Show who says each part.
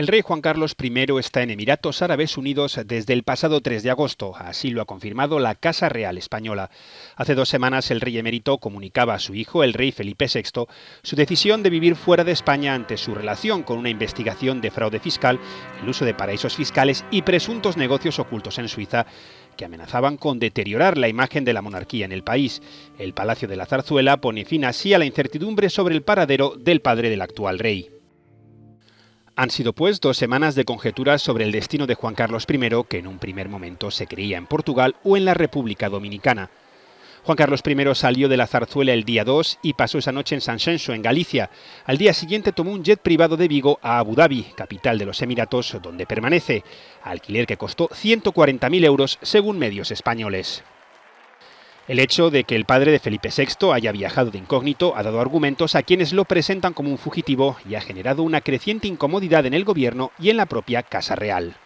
Speaker 1: El rey Juan Carlos I está en Emiratos Árabes Unidos desde el pasado 3 de agosto, así lo ha confirmado la Casa Real Española. Hace dos semanas el rey emérito comunicaba a su hijo, el rey Felipe VI, su decisión de vivir fuera de España ante su relación con una investigación de fraude fiscal, el uso de paraísos fiscales y presuntos negocios ocultos en Suiza que amenazaban con deteriorar la imagen de la monarquía en el país. El Palacio de la Zarzuela pone fin así a la incertidumbre sobre el paradero del padre del actual rey. Han sido pues dos semanas de conjeturas sobre el destino de Juan Carlos I, que en un primer momento se creía en Portugal o en la República Dominicana. Juan Carlos I salió de la zarzuela el día 2 y pasó esa noche en San en Galicia. Al día siguiente tomó un jet privado de Vigo a Abu Dhabi, capital de los Emiratos, donde permanece, alquiler que costó 140.000 euros según medios españoles. El hecho de que el padre de Felipe VI haya viajado de incógnito ha dado argumentos a quienes lo presentan como un fugitivo y ha generado una creciente incomodidad en el gobierno y en la propia Casa Real.